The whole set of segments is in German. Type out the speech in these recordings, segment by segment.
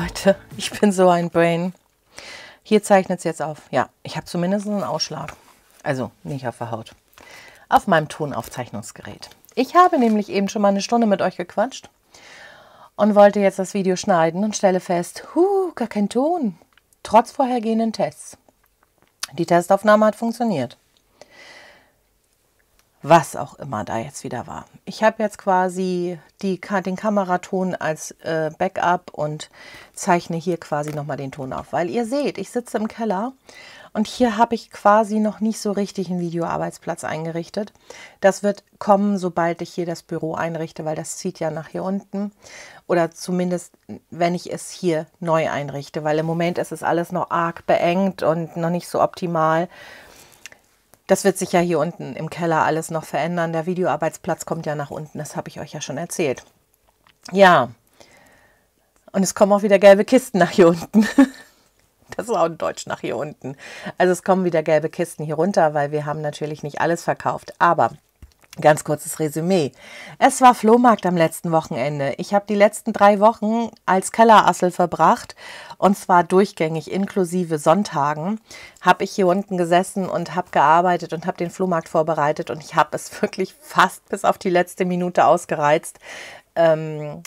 Leute, ich bin so ein Brain. Hier zeichnet es jetzt auf. Ja, ich habe zumindest einen Ausschlag. Also nicht auf der Haut. Auf meinem Tonaufzeichnungsgerät. Ich habe nämlich eben schon mal eine Stunde mit euch gequatscht und wollte jetzt das Video schneiden und stelle fest, huh, gar kein Ton. Trotz vorhergehenden Tests. Die Testaufnahme hat funktioniert was auch immer da jetzt wieder war. Ich habe jetzt quasi die, den Kameraton als äh, Backup und zeichne hier quasi nochmal den Ton auf, weil ihr seht, ich sitze im Keller und hier habe ich quasi noch nicht so richtig einen Videoarbeitsplatz eingerichtet. Das wird kommen, sobald ich hier das Büro einrichte, weil das zieht ja nach hier unten. Oder zumindest, wenn ich es hier neu einrichte, weil im Moment ist es alles noch arg beengt und noch nicht so optimal. Das wird sich ja hier unten im Keller alles noch verändern. Der Videoarbeitsplatz kommt ja nach unten, das habe ich euch ja schon erzählt. Ja, und es kommen auch wieder gelbe Kisten nach hier unten. Das ist auch in Deutsch nach hier unten. Also es kommen wieder gelbe Kisten hier runter, weil wir haben natürlich nicht alles verkauft. Aber Ganz kurzes Resümee. Es war Flohmarkt am letzten Wochenende. Ich habe die letzten drei Wochen als Kellerassel verbracht und zwar durchgängig inklusive Sonntagen. Habe ich hier unten gesessen und habe gearbeitet und habe den Flohmarkt vorbereitet und ich habe es wirklich fast bis auf die letzte Minute ausgereizt. Ähm,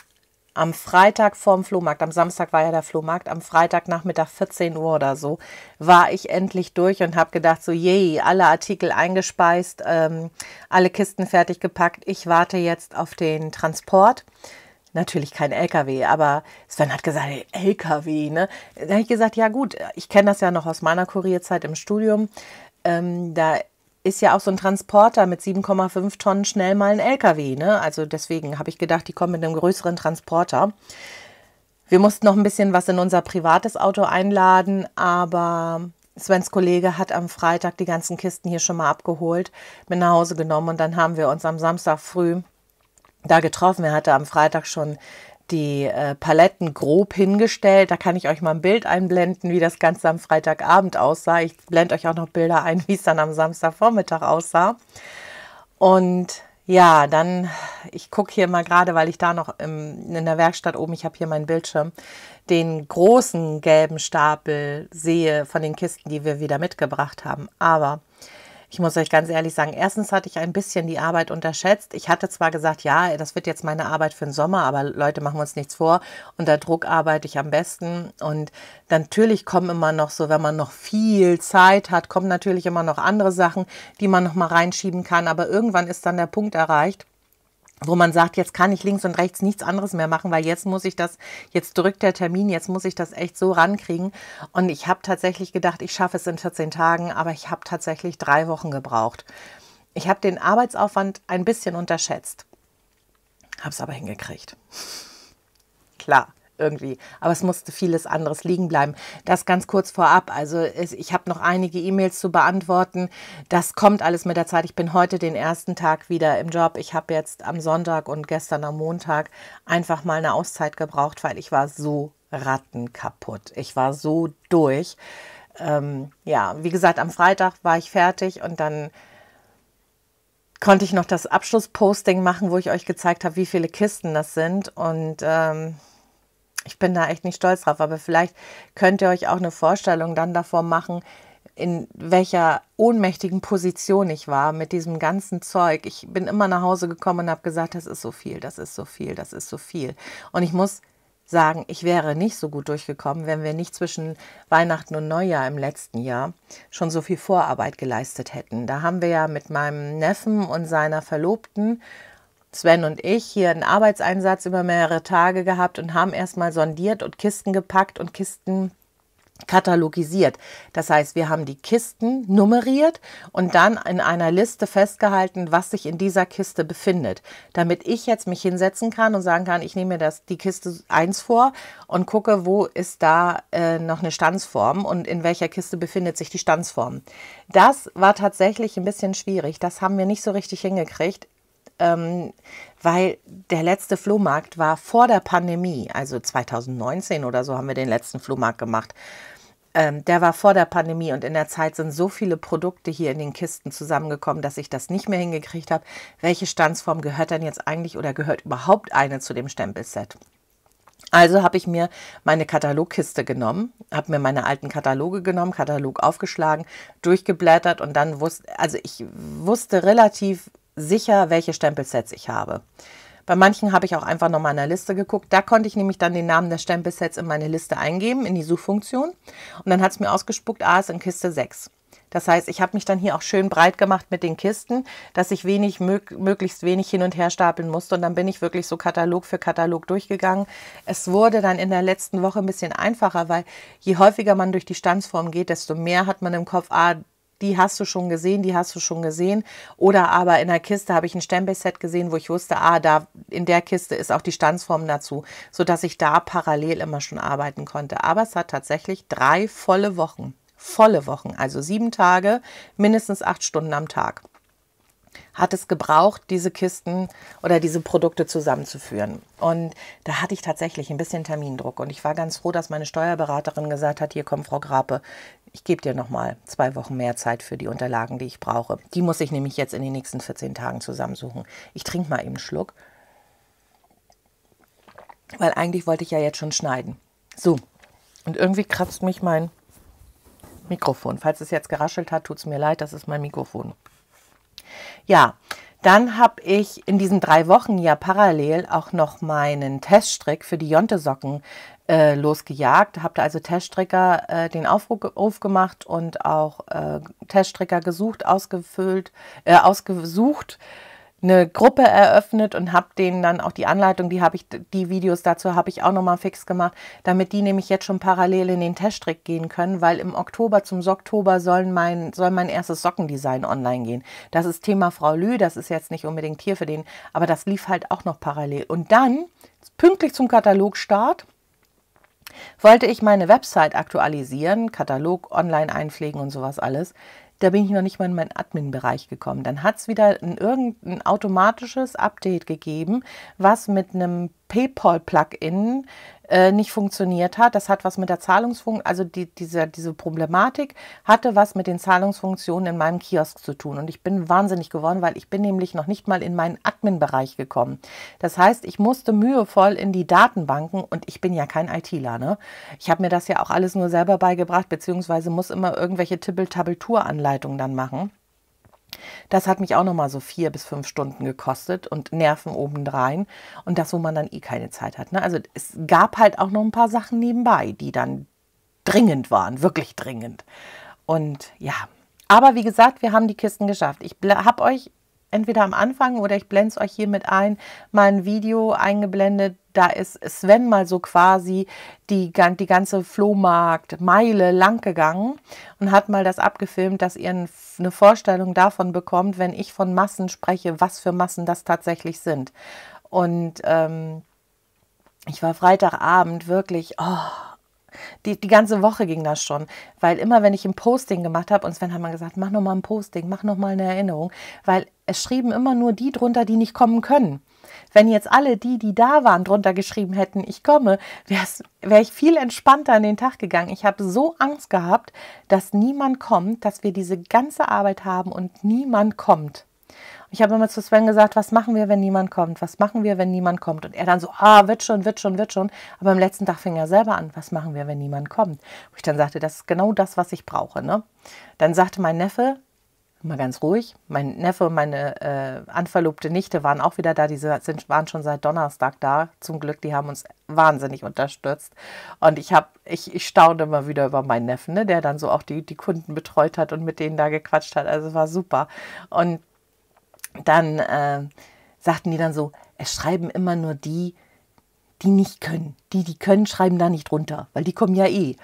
am Freitag vorm Flohmarkt, am Samstag war ja der Flohmarkt, am Freitagnachmittag 14 Uhr oder so, war ich endlich durch und habe gedacht, so je, alle Artikel eingespeist, ähm, alle Kisten fertig gepackt. Ich warte jetzt auf den Transport. Natürlich kein LKW, aber Sven hat gesagt, hey, LKW, ne? Da habe ich gesagt, ja gut, ich kenne das ja noch aus meiner Kurierzeit im Studium. Ähm, da ist ja auch so ein Transporter mit 7,5 Tonnen schnell mal ein LKW. Ne? Also deswegen habe ich gedacht, die kommen mit einem größeren Transporter. Wir mussten noch ein bisschen was in unser privates Auto einladen, aber Svens Kollege hat am Freitag die ganzen Kisten hier schon mal abgeholt, mit nach Hause genommen und dann haben wir uns am Samstag früh da getroffen. Er hatte am Freitag schon die äh, Paletten grob hingestellt. Da kann ich euch mal ein Bild einblenden, wie das Ganze am Freitagabend aussah. Ich blende euch auch noch Bilder ein, wie es dann am Samstagvormittag aussah. Und ja, dann, ich gucke hier mal gerade, weil ich da noch im, in der Werkstatt oben, ich habe hier meinen Bildschirm, den großen gelben Stapel sehe von den Kisten, die wir wieder mitgebracht haben. Aber ich muss euch ganz ehrlich sagen, erstens hatte ich ein bisschen die Arbeit unterschätzt. Ich hatte zwar gesagt, ja, das wird jetzt meine Arbeit für den Sommer, aber Leute, machen wir uns nichts vor. Unter Druck arbeite ich am besten. Und natürlich kommen immer noch so, wenn man noch viel Zeit hat, kommen natürlich immer noch andere Sachen, die man noch mal reinschieben kann. Aber irgendwann ist dann der Punkt erreicht, wo man sagt, jetzt kann ich links und rechts nichts anderes mehr machen, weil jetzt muss ich das, jetzt drückt der Termin, jetzt muss ich das echt so rankriegen. Und ich habe tatsächlich gedacht, ich schaffe es in 14 Tagen, aber ich habe tatsächlich drei Wochen gebraucht. Ich habe den Arbeitsaufwand ein bisschen unterschätzt, habe es aber hingekriegt. Klar, irgendwie. Aber es musste vieles anderes liegen bleiben. Das ganz kurz vorab. Also ich habe noch einige E-Mails zu beantworten. Das kommt alles mit der Zeit. Ich bin heute den ersten Tag wieder im Job. Ich habe jetzt am Sonntag und gestern am Montag einfach mal eine Auszeit gebraucht, weil ich war so rattenkaputt. Ich war so durch. Ähm, ja, wie gesagt, am Freitag war ich fertig und dann konnte ich noch das Abschlussposting machen, wo ich euch gezeigt habe, wie viele Kisten das sind. Und ähm, ich bin da echt nicht stolz drauf, aber vielleicht könnt ihr euch auch eine Vorstellung dann davor machen, in welcher ohnmächtigen Position ich war mit diesem ganzen Zeug. Ich bin immer nach Hause gekommen und habe gesagt, das ist so viel, das ist so viel, das ist so viel. Und ich muss sagen, ich wäre nicht so gut durchgekommen, wenn wir nicht zwischen Weihnachten und Neujahr im letzten Jahr schon so viel Vorarbeit geleistet hätten. Da haben wir ja mit meinem Neffen und seiner Verlobten Sven und ich hier einen Arbeitseinsatz über mehrere Tage gehabt und haben erstmal sondiert und Kisten gepackt und Kisten katalogisiert. Das heißt, wir haben die Kisten nummeriert und dann in einer Liste festgehalten, was sich in dieser Kiste befindet, damit ich jetzt mich hinsetzen kann und sagen kann, ich nehme mir das die Kiste 1 vor und gucke, wo ist da äh, noch eine Stanzform und in welcher Kiste befindet sich die Stanzform. Das war tatsächlich ein bisschen schwierig, das haben wir nicht so richtig hingekriegt ähm, weil der letzte Flohmarkt war vor der Pandemie, also 2019 oder so haben wir den letzten Flohmarkt gemacht. Ähm, der war vor der Pandemie und in der Zeit sind so viele Produkte hier in den Kisten zusammengekommen, dass ich das nicht mehr hingekriegt habe. Welche Standsform gehört denn jetzt eigentlich oder gehört überhaupt eine zu dem Stempelset? Also habe ich mir meine Katalogkiste genommen, habe mir meine alten Kataloge genommen, Katalog aufgeschlagen, durchgeblättert und dann wusste, also ich wusste relativ sicher, welche Stempelsets ich habe. Bei manchen habe ich auch einfach noch mal in der Liste geguckt. Da konnte ich nämlich dann den Namen der Stempelsets in meine Liste eingeben, in die Suchfunktion. Und dann hat es mir ausgespuckt, A ist in Kiste 6. Das heißt, ich habe mich dann hier auch schön breit gemacht mit den Kisten, dass ich wenig, möglichst wenig hin und her stapeln musste. Und dann bin ich wirklich so Katalog für Katalog durchgegangen. Es wurde dann in der letzten Woche ein bisschen einfacher, weil je häufiger man durch die Standsform geht, desto mehr hat man im Kopf, ah, die hast du schon gesehen, die hast du schon gesehen. Oder aber in der Kiste habe ich ein Stempelset gesehen, wo ich wusste, ah, da in der Kiste ist auch die Stanzform dazu, sodass ich da parallel immer schon arbeiten konnte. Aber es hat tatsächlich drei volle Wochen, volle Wochen, also sieben Tage, mindestens acht Stunden am Tag hat es gebraucht, diese Kisten oder diese Produkte zusammenzuführen. Und da hatte ich tatsächlich ein bisschen Termindruck. Und ich war ganz froh, dass meine Steuerberaterin gesagt hat, hier kommt Frau Grape, ich gebe dir nochmal zwei Wochen mehr Zeit für die Unterlagen, die ich brauche. Die muss ich nämlich jetzt in den nächsten 14 Tagen zusammensuchen. Ich trinke mal eben einen Schluck, weil eigentlich wollte ich ja jetzt schon schneiden. So, und irgendwie kratzt mich mein Mikrofon. Falls es jetzt geraschelt hat, tut es mir leid, das ist mein Mikrofon. Ja, dann habe ich in diesen drei Wochen ja parallel auch noch meinen Teststrick für die Jonte-Socken äh, losgejagt. Habe da also Teststricker äh, den Aufruf gemacht und auch äh, Teststricker gesucht, ausgefüllt, äh, ausgesucht eine Gruppe eröffnet und habe denen dann auch die Anleitung, die habe ich, die Videos dazu habe ich auch nochmal fix gemacht, damit die nämlich jetzt schon parallel in den Teststrick gehen können, weil im Oktober zum Socktober sollen mein, soll mein erstes Sockendesign online gehen. Das ist Thema Frau Lü, das ist jetzt nicht unbedingt hier für den, aber das lief halt auch noch parallel. Und dann, pünktlich zum Katalogstart, wollte ich meine Website aktualisieren, Katalog, Online einpflegen und sowas alles da bin ich noch nicht mal in meinen Admin-Bereich gekommen. Dann hat es wieder ein, irgendein automatisches Update gegeben, was mit einem PayPal-Plugin äh, nicht funktioniert hat. Das hat was mit der Zahlungsfunktion, also die, diese, diese Problematik hatte was mit den Zahlungsfunktionen in meinem Kiosk zu tun. Und ich bin wahnsinnig geworden, weil ich bin nämlich noch nicht mal in meinen Admin-Bereich gekommen. Das heißt, ich musste mühevoll in die Datenbanken und ich bin ja kein ITler. Ne? Ich habe mir das ja auch alles nur selber beigebracht, beziehungsweise muss immer irgendwelche tibble tabeltur anleitungen dann machen. Das hat mich auch nochmal so vier bis fünf Stunden gekostet und Nerven obendrein. Und das, wo man dann eh keine Zeit hat. Ne? Also es gab halt auch noch ein paar Sachen nebenbei, die dann dringend waren, wirklich dringend. Und ja, aber wie gesagt, wir haben die Kisten geschafft. Ich habe euch entweder am Anfang oder ich blende es euch hier mit ein, mal ein Video eingeblendet. Da ist Sven mal so quasi die, die ganze Flohmarkt Meile lang gegangen und hat mal das abgefilmt, dass ihr eine Vorstellung davon bekommt, wenn ich von Massen spreche, was für Massen das tatsächlich sind. Und ähm, ich war Freitagabend wirklich, oh, die, die ganze Woche ging das schon, weil immer, wenn ich ein Posting gemacht habe, und Sven hat mal gesagt, mach nochmal ein Posting, mach nochmal eine Erinnerung, weil es schrieben immer nur die drunter, die nicht kommen können. Wenn jetzt alle die, die da waren, drunter geschrieben hätten, ich komme, wäre wär ich viel entspannter an den Tag gegangen. Ich habe so Angst gehabt, dass niemand kommt, dass wir diese ganze Arbeit haben und niemand kommt. Ich habe immer zu Sven gesagt, was machen wir, wenn niemand kommt? Was machen wir, wenn niemand kommt? Und er dann so, ah, wird schon, wird schon, wird schon. Aber am letzten Tag fing er selber an, was machen wir, wenn niemand kommt? Wo ich dann sagte, das ist genau das, was ich brauche. Ne? Dann sagte mein Neffe, mal ganz ruhig. Mein Neffe und meine äh, anverlobte Nichte waren auch wieder da. Die sind, waren schon seit Donnerstag da. Zum Glück, die haben uns wahnsinnig unterstützt. Und ich habe, ich, ich staune immer wieder über meinen Neffen, ne, der dann so auch die, die Kunden betreut hat und mit denen da gequatscht hat. Also es war super. Und dann äh, sagten die dann so, es schreiben immer nur die, die nicht können. Die, die können, schreiben da nicht runter, weil die kommen ja eh.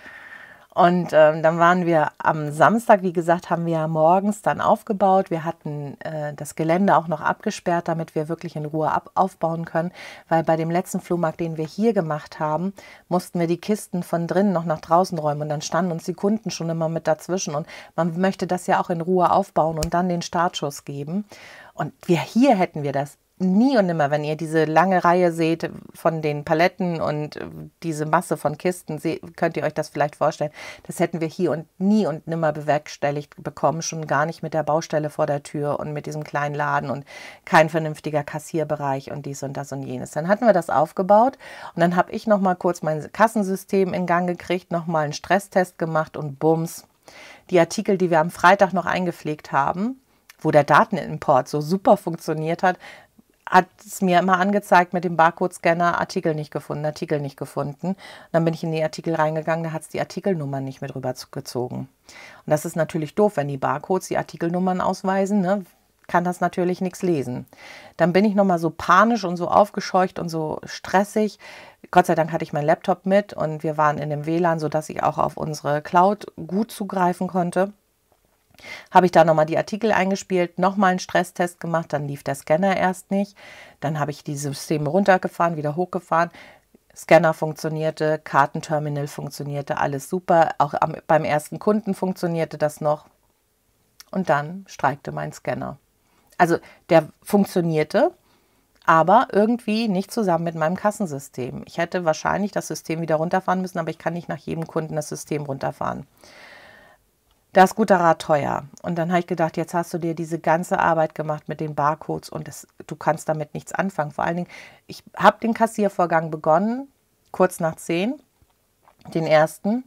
Und ähm, dann waren wir am Samstag, wie gesagt, haben wir ja morgens dann aufgebaut. Wir hatten äh, das Gelände auch noch abgesperrt, damit wir wirklich in Ruhe ab aufbauen können, weil bei dem letzten Flohmarkt, den wir hier gemacht haben, mussten wir die Kisten von drinnen noch nach draußen räumen und dann standen uns die Kunden schon immer mit dazwischen und man möchte das ja auch in Ruhe aufbauen und dann den Startschuss geben. Und wir hier hätten wir das nie und nimmer, wenn ihr diese lange Reihe seht von den Paletten und äh, diese Masse von Kisten, könnt ihr euch das vielleicht vorstellen. Das hätten wir hier und nie und nimmer bewerkstelligt bekommen, schon gar nicht mit der Baustelle vor der Tür und mit diesem kleinen Laden und kein vernünftiger Kassierbereich und dies und das und jenes. Dann hatten wir das aufgebaut und dann habe ich noch mal kurz mein Kassensystem in Gang gekriegt, noch mal einen Stresstest gemacht und bums. Die Artikel, die wir am Freitag noch eingepflegt haben, wo der Datenimport so super funktioniert hat, hat es mir immer angezeigt mit dem Barcode-Scanner Artikel nicht gefunden, Artikel nicht gefunden. Und dann bin ich in die Artikel reingegangen, da hat es die Artikelnummern nicht mit rübergezogen. Und das ist natürlich doof, wenn die Barcodes die Artikelnummern ausweisen, ne? kann das natürlich nichts lesen. Dann bin ich nochmal so panisch und so aufgescheucht und so stressig. Gott sei Dank hatte ich meinen Laptop mit und wir waren in dem WLAN, sodass ich auch auf unsere Cloud gut zugreifen konnte habe ich da nochmal die Artikel eingespielt, nochmal einen Stresstest gemacht, dann lief der Scanner erst nicht. Dann habe ich die Systeme runtergefahren, wieder hochgefahren. Scanner funktionierte, Kartenterminal funktionierte, alles super. Auch am, beim ersten Kunden funktionierte das noch. Und dann streikte mein Scanner. Also der funktionierte, aber irgendwie nicht zusammen mit meinem Kassensystem. Ich hätte wahrscheinlich das System wieder runterfahren müssen, aber ich kann nicht nach jedem Kunden das System runterfahren da ist guter Rat teuer. Und dann habe ich gedacht, jetzt hast du dir diese ganze Arbeit gemacht mit den Barcodes und das, du kannst damit nichts anfangen. Vor allen Dingen, ich habe den Kassiervorgang begonnen, kurz nach zehn, den ersten,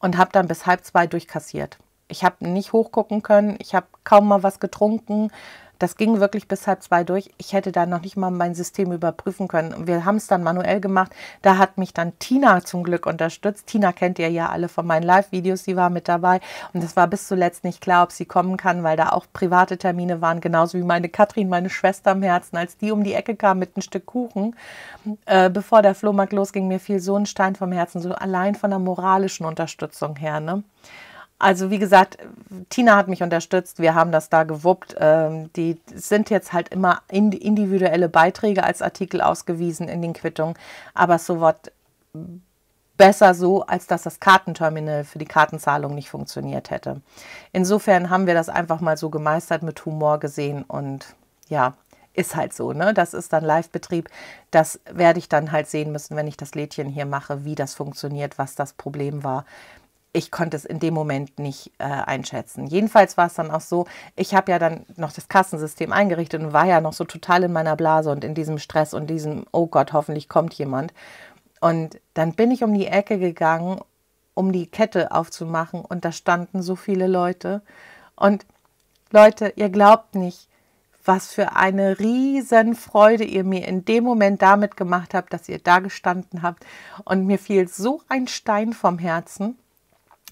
und habe dann bis halb zwei durchkassiert. Ich habe nicht hochgucken können, ich habe kaum mal was getrunken, das ging wirklich bis halb zwei durch. Ich hätte da noch nicht mal mein System überprüfen können. Wir haben es dann manuell gemacht. Da hat mich dann Tina zum Glück unterstützt. Tina kennt ihr ja alle von meinen Live-Videos. Sie war mit dabei. Und es war bis zuletzt nicht klar, ob sie kommen kann, weil da auch private Termine waren. Genauso wie meine Katrin, meine Schwester am Herzen, als die um die Ecke kam mit einem Stück Kuchen. Äh, bevor der Flohmarkt losging, mir fiel so ein Stein vom Herzen, so allein von der moralischen Unterstützung her. Ne? also wie gesagt, Tina hat mich unterstützt, wir haben das da gewuppt. Ähm, die sind jetzt halt immer individuelle Beiträge als Artikel ausgewiesen in den Quittungen, aber so was besser so, als dass das Kartenterminal für die Kartenzahlung nicht funktioniert hätte. Insofern haben wir das einfach mal so gemeistert mit Humor gesehen und ja, ist halt so, ne? Das ist dann Live-Betrieb. Das werde ich dann halt sehen müssen, wenn ich das Lädchen hier mache, wie das funktioniert, was das Problem war ich konnte es in dem Moment nicht äh, einschätzen. Jedenfalls war es dann auch so, ich habe ja dann noch das Kassensystem eingerichtet und war ja noch so total in meiner Blase und in diesem Stress und diesem, oh Gott, hoffentlich kommt jemand. Und dann bin ich um die Ecke gegangen, um die Kette aufzumachen und da standen so viele Leute. Und Leute, ihr glaubt nicht, was für eine Riesenfreude ihr mir in dem Moment damit gemacht habt, dass ihr da gestanden habt. Und mir fiel so ein Stein vom Herzen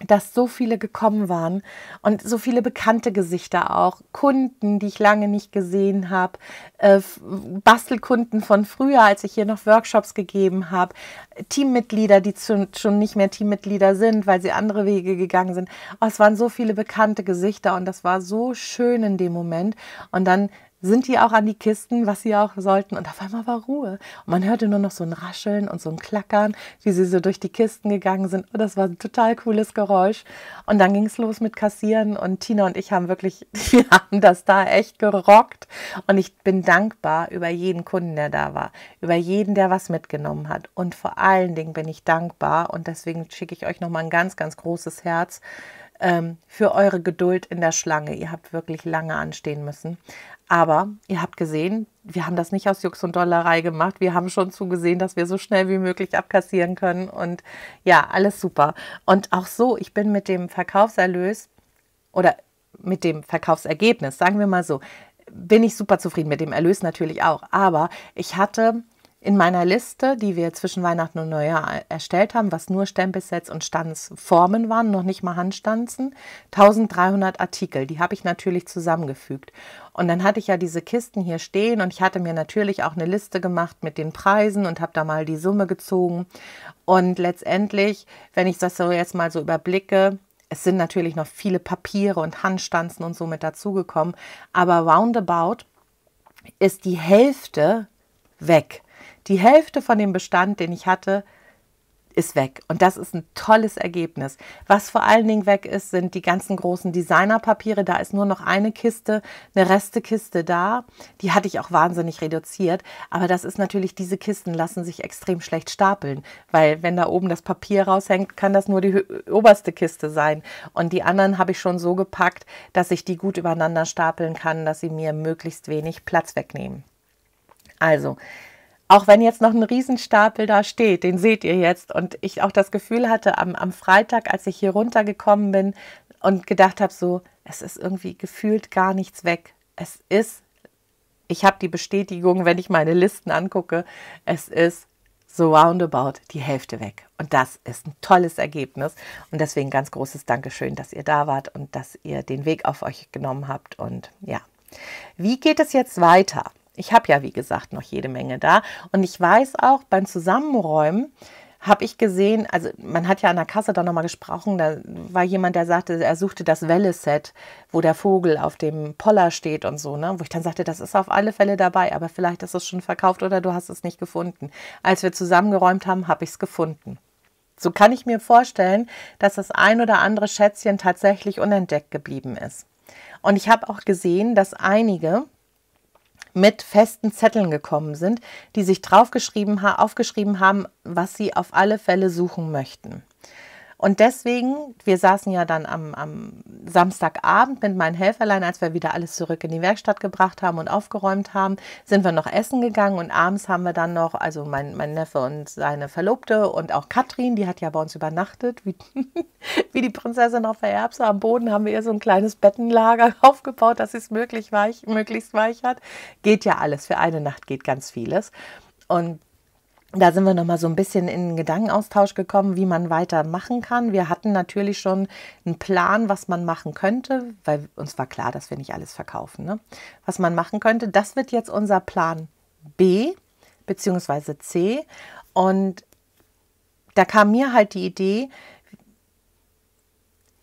dass so viele gekommen waren und so viele bekannte Gesichter auch, Kunden, die ich lange nicht gesehen habe, äh, Bastelkunden von früher, als ich hier noch Workshops gegeben habe, Teammitglieder, die zu, schon nicht mehr Teammitglieder sind, weil sie andere Wege gegangen sind. Oh, es waren so viele bekannte Gesichter und das war so schön in dem Moment. Und dann sind die auch an die Kisten, was sie auch sollten. Und auf einmal war Ruhe. Und man hörte nur noch so ein Rascheln und so ein Klackern, wie sie so durch die Kisten gegangen sind. Und oh, das war ein total cooles Geräusch. Und dann ging es los mit Kassieren. Und Tina und ich haben wirklich, wir haben das da echt gerockt. Und ich bin dankbar über jeden Kunden, der da war, über jeden, der was mitgenommen hat. Und vor allen Dingen bin ich dankbar. Und deswegen schicke ich euch nochmal ein ganz, ganz großes Herz ähm, für eure Geduld in der Schlange. Ihr habt wirklich lange anstehen müssen. Aber ihr habt gesehen, wir haben das nicht aus Jux und Dollerei gemacht. Wir haben schon zugesehen, dass wir so schnell wie möglich abkassieren können. Und ja, alles super. Und auch so, ich bin mit dem Verkaufserlös oder mit dem Verkaufsergebnis, sagen wir mal so, bin ich super zufrieden mit dem Erlös natürlich auch. Aber ich hatte in meiner Liste, die wir zwischen Weihnachten und Neujahr erstellt haben, was nur Stempelsets und Stanzformen waren, noch nicht mal Handstanzen, 1300 Artikel, die habe ich natürlich zusammengefügt. Und dann hatte ich ja diese Kisten hier stehen und ich hatte mir natürlich auch eine Liste gemacht mit den Preisen und habe da mal die Summe gezogen. Und letztendlich, wenn ich das so jetzt mal so überblicke, es sind natürlich noch viele Papiere und Handstanzen und so mit dazugekommen, aber roundabout ist die Hälfte weg. Die Hälfte von dem Bestand, den ich hatte, ist weg. Und das ist ein tolles Ergebnis. Was vor allen Dingen weg ist, sind die ganzen großen Designerpapiere. Da ist nur noch eine Kiste, eine Restekiste da. Die hatte ich auch wahnsinnig reduziert. Aber das ist natürlich, diese Kisten lassen sich extrem schlecht stapeln, weil wenn da oben das Papier raushängt, kann das nur die oberste Kiste sein. Und die anderen habe ich schon so gepackt, dass ich die gut übereinander stapeln kann, dass sie mir möglichst wenig Platz wegnehmen. Also, auch wenn jetzt noch ein Riesenstapel da steht, den seht ihr jetzt. Und ich auch das Gefühl hatte am, am Freitag, als ich hier runtergekommen bin und gedacht habe, so, es ist irgendwie gefühlt gar nichts weg. Es ist, ich habe die Bestätigung, wenn ich meine Listen angucke, es ist so roundabout die Hälfte weg. Und das ist ein tolles Ergebnis. Und deswegen ganz großes Dankeschön, dass ihr da wart und dass ihr den Weg auf euch genommen habt. Und ja, wie geht es jetzt weiter? Ich habe ja, wie gesagt, noch jede Menge da. Und ich weiß auch beim Zusammenräumen, habe ich gesehen, also man hat ja an der Kasse da nochmal gesprochen, da war jemand, der sagte, er suchte das Welle-Set, wo der Vogel auf dem Poller steht und so, ne? wo ich dann sagte, das ist auf alle Fälle dabei, aber vielleicht ist es schon verkauft oder du hast es nicht gefunden. Als wir zusammengeräumt haben, habe ich es gefunden. So kann ich mir vorstellen, dass das ein oder andere Schätzchen tatsächlich unentdeckt geblieben ist. Und ich habe auch gesehen, dass einige, mit festen Zetteln gekommen sind, die sich draufgeschrieben, aufgeschrieben haben, was sie auf alle Fälle suchen möchten. Und deswegen, wir saßen ja dann am, am Samstagabend mit meinen Helferlein, als wir wieder alles zurück in die Werkstatt gebracht haben und aufgeräumt haben, sind wir noch essen gegangen und abends haben wir dann noch, also mein, mein Neffe und seine Verlobte und auch Katrin, die hat ja bei uns übernachtet, wie, wie die Prinzessin auf der Erbse am Boden, haben wir ihr so ein kleines Bettenlager aufgebaut, dass sie es möglichst weich, möglichst weich hat. Geht ja alles, für eine Nacht geht ganz vieles. Und da sind wir nochmal so ein bisschen in den Gedankenaustausch gekommen, wie man weitermachen kann. Wir hatten natürlich schon einen Plan, was man machen könnte, weil uns war klar, dass wir nicht alles verkaufen. Ne? Was man machen könnte, das wird jetzt unser Plan B bzw. C. Und da kam mir halt die Idee,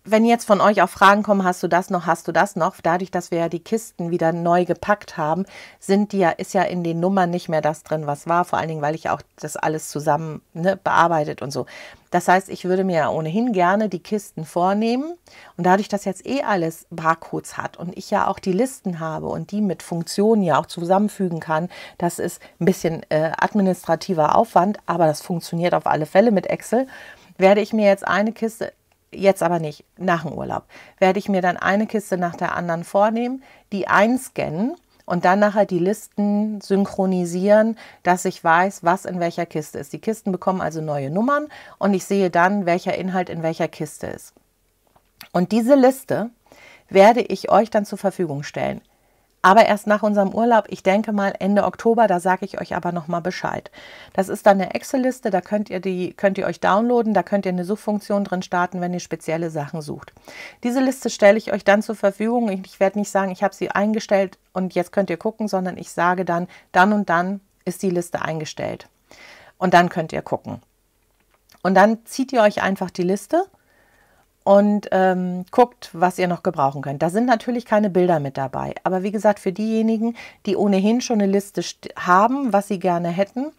wenn jetzt von euch auch Fragen kommen, hast du das noch, hast du das noch, dadurch, dass wir ja die Kisten wieder neu gepackt haben, sind die ja, ist ja in den Nummern nicht mehr das drin, was war, vor allen Dingen, weil ich auch das alles zusammen ne, bearbeitet und so. Das heißt, ich würde mir ja ohnehin gerne die Kisten vornehmen und dadurch, dass jetzt eh alles Barcodes hat und ich ja auch die Listen habe und die mit Funktionen ja auch zusammenfügen kann, das ist ein bisschen äh, administrativer Aufwand, aber das funktioniert auf alle Fälle mit Excel werde ich mir jetzt eine Kiste Jetzt aber nicht, nach dem Urlaub. Werde ich mir dann eine Kiste nach der anderen vornehmen, die einscannen und dann nachher die Listen synchronisieren, dass ich weiß, was in welcher Kiste ist. Die Kisten bekommen also neue Nummern und ich sehe dann, welcher Inhalt in welcher Kiste ist. Und diese Liste werde ich euch dann zur Verfügung stellen aber erst nach unserem Urlaub, ich denke mal Ende Oktober, da sage ich euch aber nochmal Bescheid. Das ist dann eine Excel-Liste, da könnt ihr die, könnt ihr euch downloaden, da könnt ihr eine Suchfunktion drin starten, wenn ihr spezielle Sachen sucht. Diese Liste stelle ich euch dann zur Verfügung. Ich, ich werde nicht sagen, ich habe sie eingestellt und jetzt könnt ihr gucken, sondern ich sage dann, dann und dann ist die Liste eingestellt. Und dann könnt ihr gucken. Und dann zieht ihr euch einfach die Liste und ähm, guckt, was ihr noch gebrauchen könnt. Da sind natürlich keine Bilder mit dabei. Aber wie gesagt, für diejenigen, die ohnehin schon eine Liste haben, was sie gerne hätten,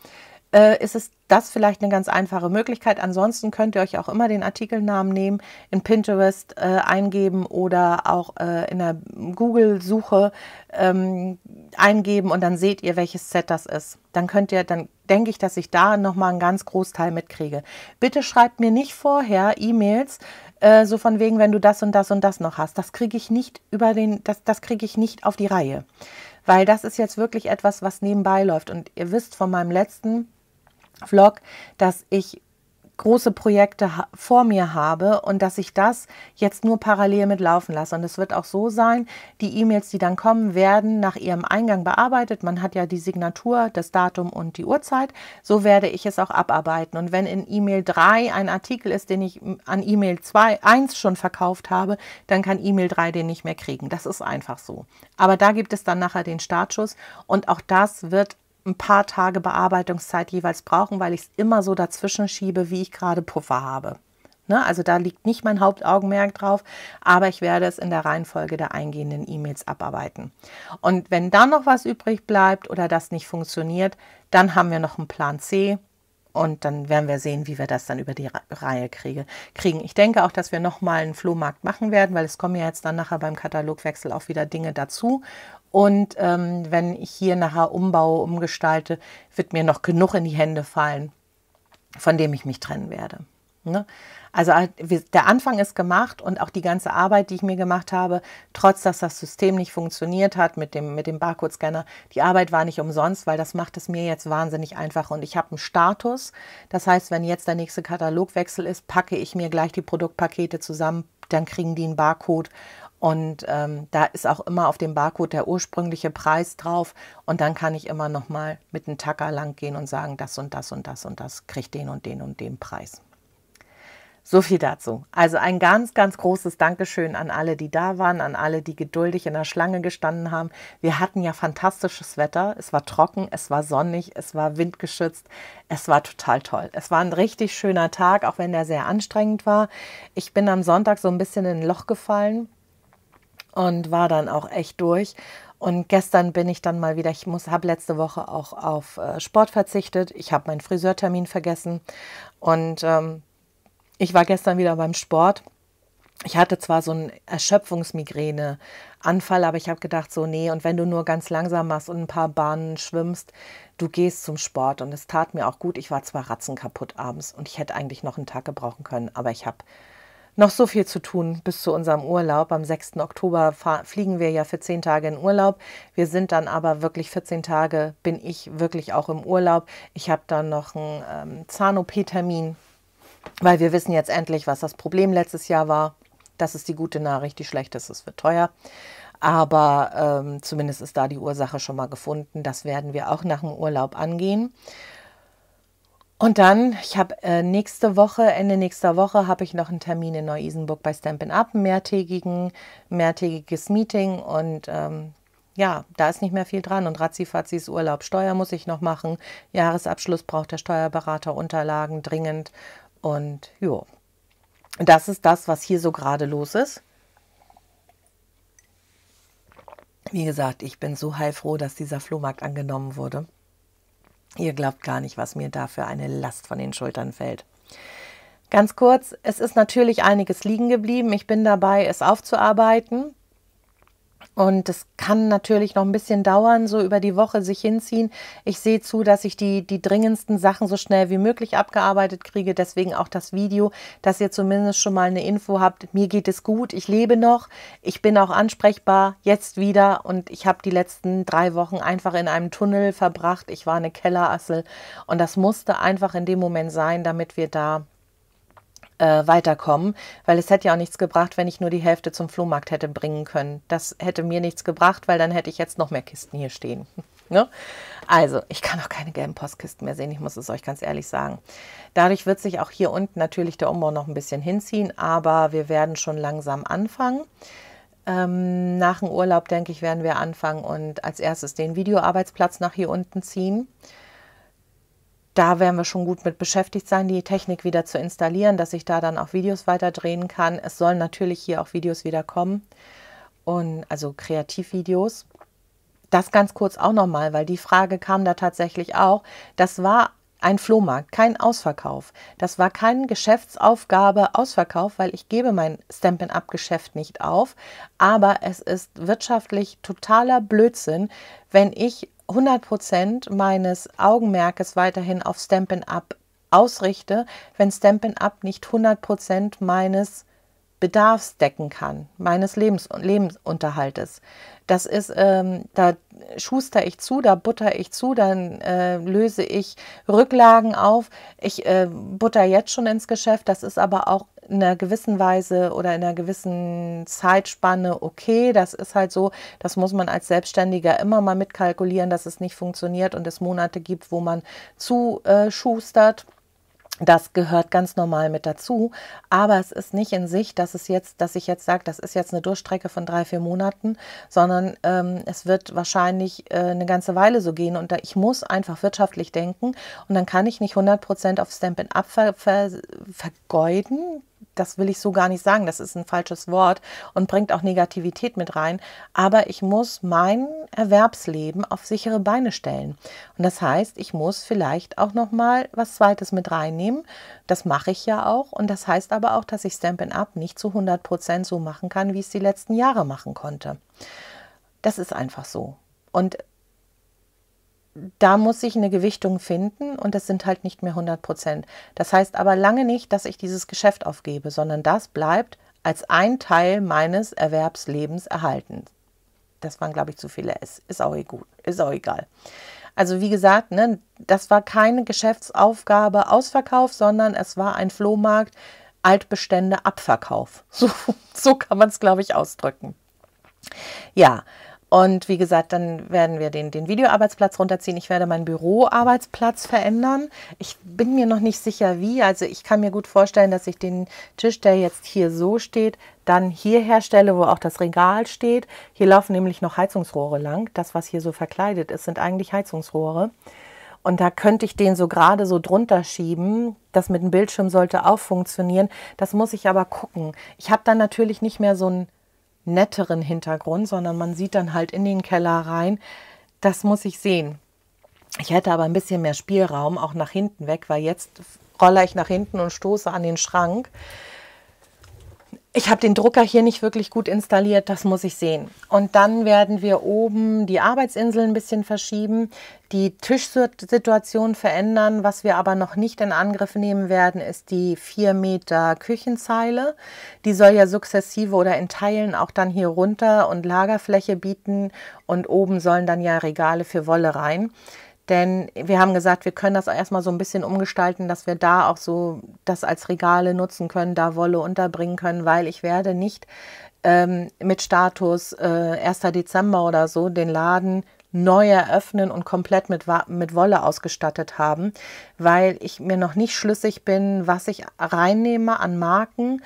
äh, ist es das vielleicht eine ganz einfache Möglichkeit. Ansonsten könnt ihr euch auch immer den Artikelnamen nehmen, in Pinterest äh, eingeben oder auch äh, in der Google-Suche ähm, eingeben und dann seht ihr, welches Set das ist. Dann könnt ihr, dann denke ich, dass ich da nochmal einen ganz Großteil mitkriege. Bitte schreibt mir nicht vorher E-Mails, äh, so von wegen, wenn du das und das und das noch hast. Das kriege ich nicht über den, das, das kriege ich nicht auf die Reihe. Weil das ist jetzt wirklich etwas, was nebenbei läuft. Und ihr wisst von meinem letzten Vlog, dass ich große Projekte vor mir habe und dass ich das jetzt nur parallel mit laufen lasse. Und es wird auch so sein, die E-Mails, die dann kommen, werden nach ihrem Eingang bearbeitet. Man hat ja die Signatur, das Datum und die Uhrzeit. So werde ich es auch abarbeiten. Und wenn in E-Mail 3 ein Artikel ist, den ich an E-Mail 2, 1 schon verkauft habe, dann kann E-Mail 3 den nicht mehr kriegen. Das ist einfach so. Aber da gibt es dann nachher den Startschuss und auch das wird ein paar Tage Bearbeitungszeit jeweils brauchen, weil ich es immer so dazwischen schiebe, wie ich gerade Puffer habe. Ne? Also da liegt nicht mein Hauptaugenmerk drauf, aber ich werde es in der Reihenfolge der eingehenden E-Mails abarbeiten. Und wenn dann noch was übrig bleibt oder das nicht funktioniert, dann haben wir noch einen Plan C, und dann werden wir sehen, wie wir das dann über die Reihe kriegen. Ich denke auch, dass wir nochmal einen Flohmarkt machen werden, weil es kommen ja jetzt dann nachher beim Katalogwechsel auch wieder Dinge dazu. Und ähm, wenn ich hier nachher umbaue, umgestalte, wird mir noch genug in die Hände fallen, von dem ich mich trennen werde. Ne? Also äh, der Anfang ist gemacht und auch die ganze Arbeit, die ich mir gemacht habe, trotz dass das System nicht funktioniert hat mit dem, mit dem Barcode-Scanner, die Arbeit war nicht umsonst, weil das macht es mir jetzt wahnsinnig einfach und ich habe einen Status. Das heißt, wenn jetzt der nächste Katalogwechsel ist, packe ich mir gleich die Produktpakete zusammen, dann kriegen die einen Barcode und ähm, da ist auch immer auf dem Barcode der ursprüngliche Preis drauf. Und dann kann ich immer noch mal mit einem Tacker lang gehen und sagen, das und das und das und das kriegt den und den und den Preis. So viel dazu. Also ein ganz, ganz großes Dankeschön an alle, die da waren, an alle, die geduldig in der Schlange gestanden haben. Wir hatten ja fantastisches Wetter. Es war trocken, es war sonnig, es war windgeschützt. Es war total toll. Es war ein richtig schöner Tag, auch wenn der sehr anstrengend war. Ich bin am Sonntag so ein bisschen in ein Loch gefallen und war dann auch echt durch. Und gestern bin ich dann mal wieder, ich muss, habe letzte Woche auch auf äh, Sport verzichtet. Ich habe meinen Friseurtermin vergessen und ähm, ich war gestern wieder beim Sport. Ich hatte zwar so einen Erschöpfungsmigräne-Anfall, aber ich habe gedacht, so, nee, und wenn du nur ganz langsam machst und ein paar Bahnen schwimmst, du gehst zum Sport. Und es tat mir auch gut. Ich war zwar ratzenkaputt abends und ich hätte eigentlich noch einen Tag gebrauchen können, aber ich habe noch so viel zu tun bis zu unserem Urlaub. Am 6. Oktober fliegen wir ja für zehn Tage in Urlaub. Wir sind dann aber wirklich 14 Tage, bin ich wirklich auch im Urlaub. Ich habe dann noch einen ähm, Zahn-OP-Termin, weil wir wissen jetzt endlich, was das Problem letztes Jahr war. Das ist die gute Nachricht, die schlechte ist, es wird teuer. Aber ähm, zumindest ist da die Ursache schon mal gefunden. Das werden wir auch nach dem Urlaub angehen. Und dann, ich habe äh, nächste Woche, Ende nächster Woche, habe ich noch einen Termin in Neu-Isenburg bei Stampin' Up, mehrtägigen, mehrtägiges Meeting und ähm, ja, da ist nicht mehr viel dran und ratzifatzi ist Urlaub. Steuer muss ich noch machen, Jahresabschluss braucht der Steuerberater Unterlagen dringend und jo, das ist das, was hier so gerade los ist. Wie gesagt, ich bin so heilfroh, dass dieser Flohmarkt angenommen wurde. Ihr glaubt gar nicht, was mir dafür eine Last von den Schultern fällt. Ganz kurz, es ist natürlich einiges liegen geblieben. Ich bin dabei, es aufzuarbeiten. Und es kann natürlich noch ein bisschen dauern, so über die Woche sich hinziehen. Ich sehe zu, dass ich die, die dringendsten Sachen so schnell wie möglich abgearbeitet kriege. Deswegen auch das Video, dass ihr zumindest schon mal eine Info habt. Mir geht es gut, ich lebe noch, ich bin auch ansprechbar jetzt wieder. Und ich habe die letzten drei Wochen einfach in einem Tunnel verbracht. Ich war eine Kellerassel. Und das musste einfach in dem Moment sein, damit wir da äh, weiterkommen, weil es hätte ja auch nichts gebracht, wenn ich nur die Hälfte zum Flohmarkt hätte bringen können. Das hätte mir nichts gebracht, weil dann hätte ich jetzt noch mehr Kisten hier stehen. ne? Also, ich kann auch keine gelben Postkisten mehr sehen, ich muss es euch ganz ehrlich sagen. Dadurch wird sich auch hier unten natürlich der Umbau noch ein bisschen hinziehen, aber wir werden schon langsam anfangen. Ähm, nach dem Urlaub, denke ich, werden wir anfangen und als erstes den Videoarbeitsplatz nach hier unten ziehen da werden wir schon gut mit beschäftigt sein, die Technik wieder zu installieren, dass ich da dann auch Videos weiter drehen kann. Es sollen natürlich hier auch Videos wieder kommen und also Kreativvideos. Das ganz kurz auch nochmal, weil die Frage kam da tatsächlich auch. Das war ein Flohmarkt, kein Ausverkauf. Das war keine Geschäftsaufgabe Ausverkauf, weil ich gebe mein Stampin'-Up-Geschäft nicht auf. Aber es ist wirtschaftlich totaler Blödsinn, wenn ich 100 Prozent meines Augenmerkes weiterhin auf Stampin' Up ausrichte, wenn Stampin' Up nicht 100 Prozent meines Bedarfs decken kann, meines Lebens Lebensunterhaltes. Das ist, ähm, da schuster ich zu, da butter ich zu, dann äh, löse ich Rücklagen auf. Ich äh, butter jetzt schon ins Geschäft, das ist aber auch in einer gewissen Weise oder in einer gewissen Zeitspanne, okay, das ist halt so, das muss man als Selbstständiger immer mal mitkalkulieren, dass es nicht funktioniert und es Monate gibt, wo man zuschustert. Das gehört ganz normal mit dazu. Aber es ist nicht in sich, dass es jetzt, dass ich jetzt sage, das ist jetzt eine Durchstrecke von drei, vier Monaten, sondern ähm, es wird wahrscheinlich äh, eine ganze Weile so gehen. Und da, ich muss einfach wirtschaftlich denken. Und dann kann ich nicht 100 Prozent auf Stampin' Up ver ver vergeuden das will ich so gar nicht sagen, das ist ein falsches Wort und bringt auch Negativität mit rein, aber ich muss mein Erwerbsleben auf sichere Beine stellen. Und das heißt, ich muss vielleicht auch noch mal was zweites mit reinnehmen. Das mache ich ja auch und das heißt aber auch, dass ich Stampin' Up nicht zu 100% so machen kann, wie ich es die letzten Jahre machen konnte. Das ist einfach so. Und da muss ich eine Gewichtung finden und das sind halt nicht mehr 100 Prozent. Das heißt aber lange nicht, dass ich dieses Geschäft aufgebe, sondern das bleibt als ein Teil meines Erwerbslebens erhalten. Das waren, glaube ich, zu viele S. Ist auch, gut, ist auch egal. Also wie gesagt, ne, das war keine Geschäftsaufgabe Ausverkauf, sondern es war ein Flohmarkt, Altbestände, Abverkauf. So, so kann man es, glaube ich, ausdrücken. Ja, und wie gesagt, dann werden wir den, den Videoarbeitsplatz runterziehen. Ich werde meinen Büroarbeitsplatz verändern. Ich bin mir noch nicht sicher, wie. Also ich kann mir gut vorstellen, dass ich den Tisch, der jetzt hier so steht, dann hier herstelle, wo auch das Regal steht. Hier laufen nämlich noch Heizungsrohre lang. Das, was hier so verkleidet ist, sind eigentlich Heizungsrohre. Und da könnte ich den so gerade so drunter schieben. Das mit dem Bildschirm sollte auch funktionieren. Das muss ich aber gucken. Ich habe dann natürlich nicht mehr so ein netteren Hintergrund, sondern man sieht dann halt in den Keller rein. Das muss ich sehen. Ich hätte aber ein bisschen mehr Spielraum, auch nach hinten weg, weil jetzt rolle ich nach hinten und stoße an den Schrank ich habe den Drucker hier nicht wirklich gut installiert, das muss ich sehen. Und dann werden wir oben die Arbeitsinsel ein bisschen verschieben, die Tischsituation verändern. Was wir aber noch nicht in Angriff nehmen werden, ist die 4 Meter Küchenzeile. Die soll ja sukzessive oder in Teilen auch dann hier runter und Lagerfläche bieten. Und oben sollen dann ja Regale für Wolle rein. Denn wir haben gesagt, wir können das erstmal so ein bisschen umgestalten, dass wir da auch so das als Regale nutzen können, da Wolle unterbringen können, weil ich werde nicht ähm, mit Status äh, 1. Dezember oder so den Laden neu eröffnen und komplett mit, mit Wolle ausgestattet haben, weil ich mir noch nicht schlüssig bin, was ich reinnehme an Marken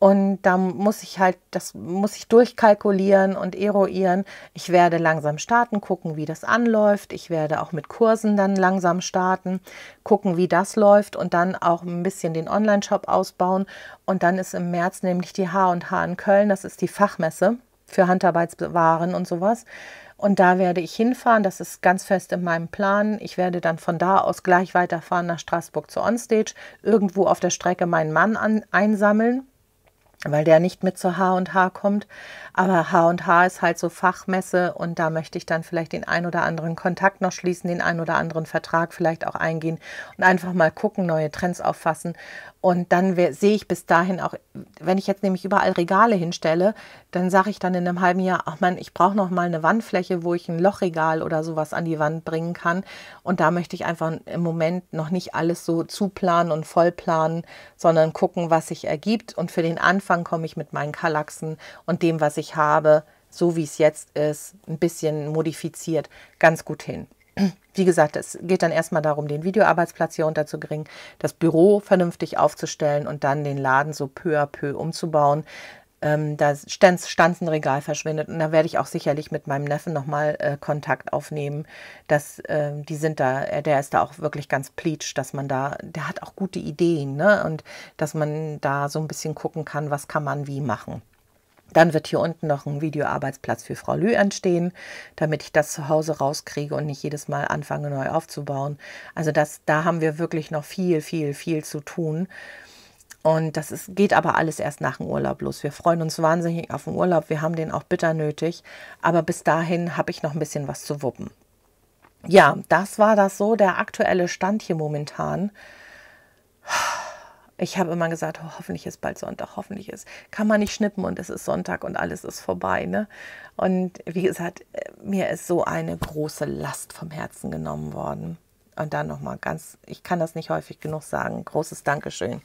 und da muss ich halt, das muss ich durchkalkulieren und eruieren. Ich werde langsam starten, gucken, wie das anläuft. Ich werde auch mit Kursen dann langsam starten, gucken, wie das läuft und dann auch ein bisschen den Online-Shop ausbauen. Und dann ist im März nämlich die H&H in Köln, das ist die Fachmesse für Handarbeitswaren und sowas. Und da werde ich hinfahren. Das ist ganz fest in meinem Plan. Ich werde dann von da aus gleich weiterfahren nach Straßburg zur Onstage, irgendwo auf der Strecke meinen Mann an, einsammeln weil der nicht mit zur H&H kommt. Aber H&H ist halt so Fachmesse und da möchte ich dann vielleicht den ein oder anderen Kontakt noch schließen, den ein oder anderen Vertrag vielleicht auch eingehen und einfach mal gucken, neue Trends auffassen und dann sehe ich bis dahin auch, wenn ich jetzt nämlich überall Regale hinstelle, dann sage ich dann in einem halben Jahr, ach man, ich brauche noch mal eine Wandfläche, wo ich ein Lochregal oder sowas an die Wand bringen kann. Und da möchte ich einfach im Moment noch nicht alles so zuplanen und vollplanen, sondern gucken, was sich ergibt. Und für den Anfang komme ich mit meinen Kalaxen und dem, was ich habe, so wie es jetzt ist, ein bisschen modifiziert, ganz gut hin wie gesagt, es geht dann erstmal darum, den Videoarbeitsplatz hier unterzubringen, das Büro vernünftig aufzustellen und dann den Laden so peu à peu umzubauen. Ähm, da Stans, Stanzenregal verschwindet und da werde ich auch sicherlich mit meinem Neffen nochmal äh, Kontakt aufnehmen. Das, ähm, die sind da, äh, der ist da auch wirklich ganz pleatsch, dass man da, der hat auch gute Ideen, ne? Und dass man da so ein bisschen gucken kann, was kann man wie machen. Dann wird hier unten noch ein Videoarbeitsplatz für Frau Lü entstehen, damit ich das zu Hause rauskriege und nicht jedes Mal anfange, neu aufzubauen. Also das, da haben wir wirklich noch viel, viel, viel zu tun. Und das ist, geht aber alles erst nach dem Urlaub los. Wir freuen uns wahnsinnig auf den Urlaub. Wir haben den auch bitter nötig. Aber bis dahin habe ich noch ein bisschen was zu wuppen. Ja, das war das so, der aktuelle Stand hier momentan. Ich habe immer gesagt, oh, hoffentlich ist bald Sonntag, hoffentlich ist. Kann man nicht schnippen und es ist Sonntag und alles ist vorbei. Ne? Und wie gesagt, äh, mir ist so eine große Last vom Herzen genommen worden. Und dann nochmal ganz, ich kann das nicht häufig genug sagen, großes Dankeschön.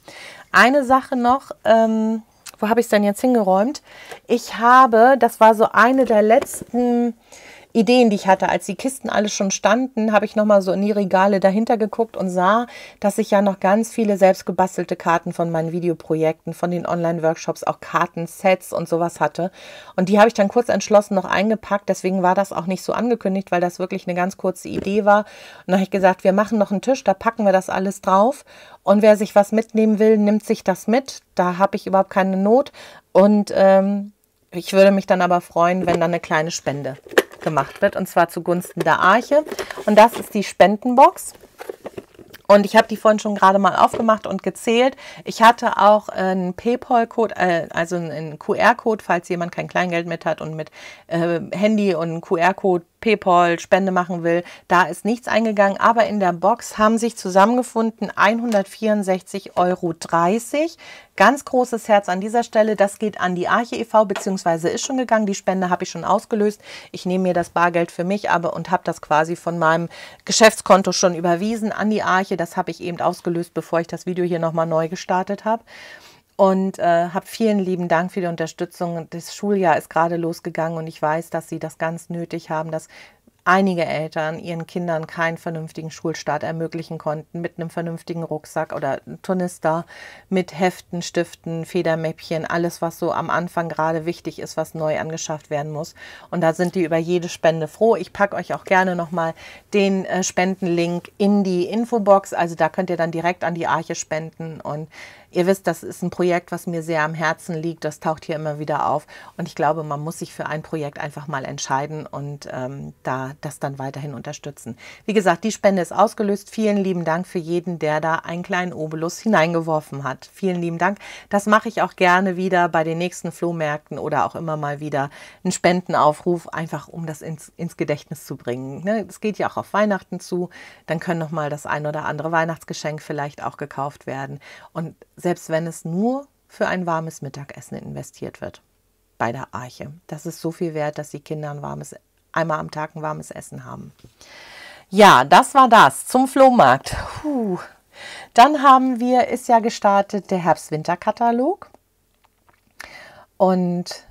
Eine Sache noch, ähm, wo habe ich es denn jetzt hingeräumt? Ich habe, das war so eine der letzten Ideen, die ich hatte. Als die Kisten alle schon standen, habe ich nochmal so in die Regale dahinter geguckt und sah, dass ich ja noch ganz viele selbst gebastelte Karten von meinen Videoprojekten, von den Online-Workshops, auch Kartensets und sowas hatte. Und die habe ich dann kurz entschlossen noch eingepackt. Deswegen war das auch nicht so angekündigt, weil das wirklich eine ganz kurze Idee war. Und dann habe ich gesagt, wir machen noch einen Tisch, da packen wir das alles drauf. Und wer sich was mitnehmen will, nimmt sich das mit. Da habe ich überhaupt keine Not. Und ähm, ich würde mich dann aber freuen, wenn dann eine kleine Spende gemacht wird und zwar zugunsten der Arche. Und das ist die Spendenbox. Und ich habe die vorhin schon gerade mal aufgemacht und gezählt. Ich hatte auch einen PayPal-Code, äh, also einen QR-Code, falls jemand kein Kleingeld mit hat und mit äh, Handy und QR-Code PayPal Spende machen will. Da ist nichts eingegangen, aber in der Box haben sich zusammengefunden 164,30 Euro. Ganz großes Herz an dieser Stelle. Das geht an die Arche e.V. beziehungsweise ist schon gegangen. Die Spende habe ich schon ausgelöst. Ich nehme mir das Bargeld für mich aber und habe das quasi von meinem Geschäftskonto schon überwiesen an die Arche. Das habe ich eben ausgelöst, bevor ich das Video hier nochmal neu gestartet habe und äh, habe vielen lieben Dank für die Unterstützung. Das Schuljahr ist gerade losgegangen und ich weiß, dass Sie das ganz nötig haben, dass einige Eltern ihren Kindern keinen vernünftigen Schulstart ermöglichen konnten, mit einem vernünftigen Rucksack oder Turnister, mit Heften, Stiften, Federmäppchen, alles, was so am Anfang gerade wichtig ist, was neu angeschafft werden muss. Und da sind die über jede Spende froh. Ich packe euch auch gerne nochmal den äh, Spendenlink in die Infobox. Also da könnt ihr dann direkt an die Arche spenden und Ihr wisst, das ist ein Projekt, was mir sehr am Herzen liegt. Das taucht hier immer wieder auf. Und ich glaube, man muss sich für ein Projekt einfach mal entscheiden und ähm, da das dann weiterhin unterstützen. Wie gesagt, die Spende ist ausgelöst. Vielen lieben Dank für jeden, der da einen kleinen Obolus hineingeworfen hat. Vielen lieben Dank. Das mache ich auch gerne wieder bei den nächsten Flohmärkten oder auch immer mal wieder einen Spendenaufruf, einfach um das ins, ins Gedächtnis zu bringen. Ne? geht ja auch auf Weihnachten zu. Dann können noch mal das ein oder andere Weihnachtsgeschenk vielleicht auch gekauft werden. Und selbst wenn es nur für ein warmes Mittagessen investiert wird bei der Arche. Das ist so viel wert, dass die Kinder ein warmes, einmal am Tag ein warmes Essen haben. Ja, das war das zum Flohmarkt. Puh. Dann haben wir, ist ja gestartet der Herbst-Winter-Katalog. Und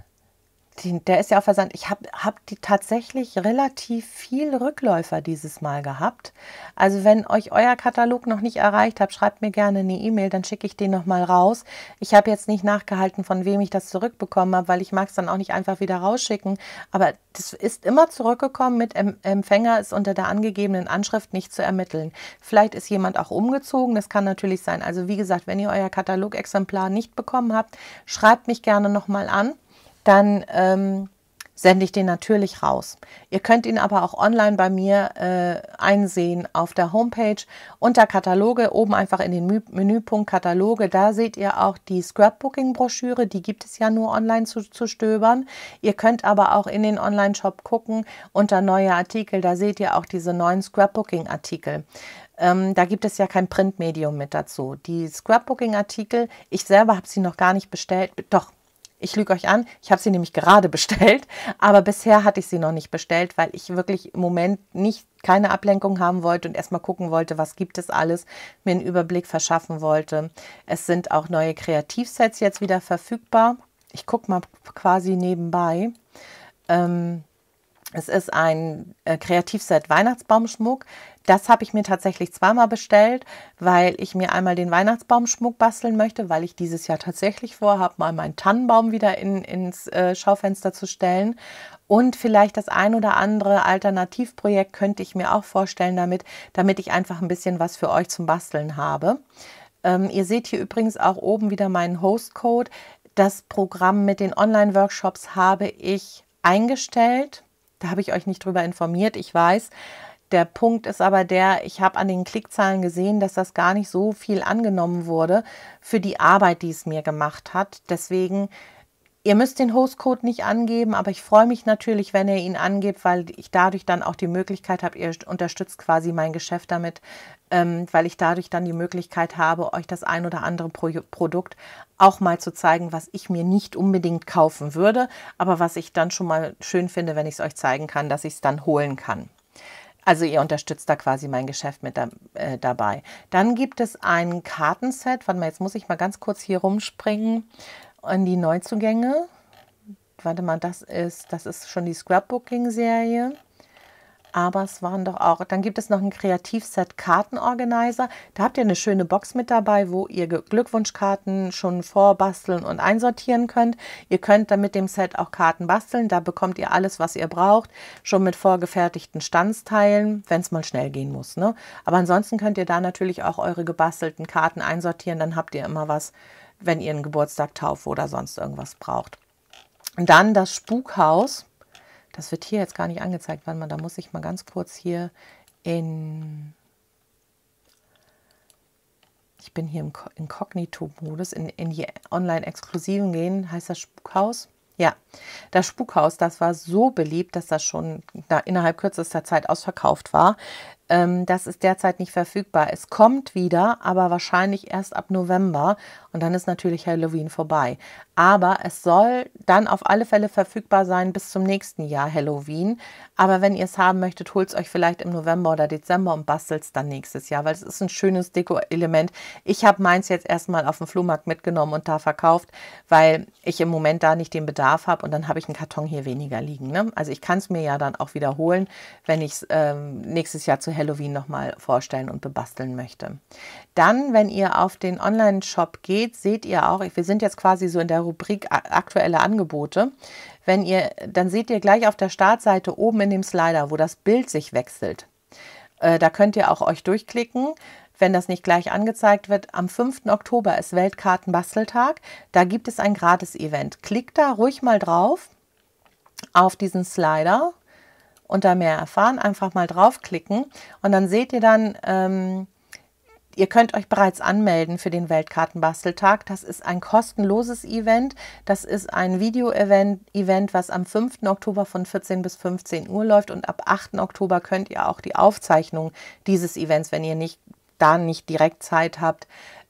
die, der ist ja auch versandt. Ich habe hab die tatsächlich relativ viel Rückläufer dieses Mal gehabt. Also wenn euch euer Katalog noch nicht erreicht hat, schreibt mir gerne eine E-Mail, dann schicke ich den nochmal raus. Ich habe jetzt nicht nachgehalten, von wem ich das zurückbekommen habe, weil ich mag es dann auch nicht einfach wieder rausschicken. Aber das ist immer zurückgekommen mit Empfänger ist unter der angegebenen Anschrift nicht zu ermitteln. Vielleicht ist jemand auch umgezogen, das kann natürlich sein. Also wie gesagt, wenn ihr euer Katalogexemplar nicht bekommen habt, schreibt mich gerne nochmal an dann ähm, sende ich den natürlich raus. Ihr könnt ihn aber auch online bei mir äh, einsehen auf der Homepage unter Kataloge, oben einfach in den Menüpunkt Kataloge. Da seht ihr auch die Scrapbooking-Broschüre, die gibt es ja nur online zu, zu stöbern. Ihr könnt aber auch in den Online-Shop gucken unter neue Artikel, da seht ihr auch diese neuen Scrapbooking-Artikel. Ähm, da gibt es ja kein Printmedium mit dazu. Die Scrapbooking-Artikel, ich selber habe sie noch gar nicht bestellt. Doch, ich lüge euch an, ich habe sie nämlich gerade bestellt, aber bisher hatte ich sie noch nicht bestellt, weil ich wirklich im Moment nicht keine Ablenkung haben wollte und erstmal gucken wollte, was gibt es alles, mir einen Überblick verschaffen wollte. Es sind auch neue Kreativsets jetzt wieder verfügbar. Ich gucke mal quasi nebenbei. Ähm, es ist ein äh, Kreativset Weihnachtsbaumschmuck das habe ich mir tatsächlich zweimal bestellt, weil ich mir einmal den Weihnachtsbaumschmuck basteln möchte, weil ich dieses Jahr tatsächlich vorhabe, mal meinen Tannenbaum wieder in, ins äh, Schaufenster zu stellen. Und vielleicht das ein oder andere Alternativprojekt könnte ich mir auch vorstellen damit, damit ich einfach ein bisschen was für euch zum Basteln habe. Ähm, ihr seht hier übrigens auch oben wieder meinen Hostcode. Das Programm mit den Online-Workshops habe ich eingestellt. Da habe ich euch nicht drüber informiert, ich weiß. Der Punkt ist aber der, ich habe an den Klickzahlen gesehen, dass das gar nicht so viel angenommen wurde für die Arbeit, die es mir gemacht hat. Deswegen, ihr müsst den Hostcode nicht angeben, aber ich freue mich natürlich, wenn ihr ihn angebt, weil ich dadurch dann auch die Möglichkeit habe, ihr unterstützt quasi mein Geschäft damit, ähm, weil ich dadurch dann die Möglichkeit habe, euch das ein oder andere Pro Produkt auch mal zu zeigen, was ich mir nicht unbedingt kaufen würde, aber was ich dann schon mal schön finde, wenn ich es euch zeigen kann, dass ich es dann holen kann. Also ihr unterstützt da quasi mein Geschäft mit da, äh, dabei. Dann gibt es ein Kartenset. Warte mal, jetzt muss ich mal ganz kurz hier rumspringen an die Neuzugänge. Warte mal, das ist, das ist schon die Scrapbooking-Serie aber es waren doch auch, dann gibt es noch ein Kreativset Kartenorganizer. Da habt ihr eine schöne Box mit dabei, wo ihr Glückwunschkarten schon vorbasteln und einsortieren könnt. Ihr könnt dann mit dem Set auch Karten basteln. Da bekommt ihr alles, was ihr braucht, schon mit vorgefertigten Standsteilen, wenn es mal schnell gehen muss. Ne? Aber ansonsten könnt ihr da natürlich auch eure gebastelten Karten einsortieren. Dann habt ihr immer was, wenn ihr einen Geburtstag, Taufe oder sonst irgendwas braucht. Und dann das Spukhaus. Das wird hier jetzt gar nicht angezeigt. weil man da muss ich mal ganz kurz hier in... Ich bin hier im Inkognito-Modus, in, in die Online-Exklusiven gehen. Heißt das Spukhaus? Ja, das Spukhaus, das war so beliebt, dass das schon da innerhalb kürzester Zeit ausverkauft war. Ähm, das ist derzeit nicht verfügbar. Es kommt wieder, aber wahrscheinlich erst ab November und dann ist natürlich Halloween vorbei. Aber es soll dann auf alle Fälle verfügbar sein bis zum nächsten Jahr Halloween. Aber wenn ihr es haben möchtet, holt es euch vielleicht im November oder Dezember und bastelt es dann nächstes Jahr, weil es ist ein schönes Deko-Element. Ich habe meins jetzt erstmal auf dem Flohmarkt mitgenommen und da verkauft, weil ich im Moment da nicht den Bedarf habe und dann habe ich einen Karton hier weniger liegen. Ne? Also ich kann es mir ja dann auch wiederholen, wenn ich es ähm, nächstes Jahr zu Halloween nochmal vorstellen und bebasteln möchte. Dann, wenn ihr auf den Online-Shop geht, seht ihr auch, wir sind jetzt quasi so in der Rubrik aktuelle Angebote. Wenn ihr, dann seht ihr gleich auf der Startseite oben in dem Slider, wo das Bild sich wechselt. Äh, da könnt ihr auch euch durchklicken wenn das nicht gleich angezeigt wird, am 5. Oktober ist Weltkartenbasteltag. Da gibt es ein Gratis-Event. Klickt da ruhig mal drauf auf diesen Slider und da mehr erfahren. Einfach mal draufklicken und dann seht ihr dann ähm, Ihr könnt euch bereits anmelden für den Weltkartenbasteltag. Das ist ein kostenloses Event. Das ist ein Video-Event, was am 5. Oktober von 14 bis 15 Uhr läuft. Und ab 8. Oktober könnt ihr auch die Aufzeichnung dieses Events, wenn ihr nicht da nicht direkt Zeit habt,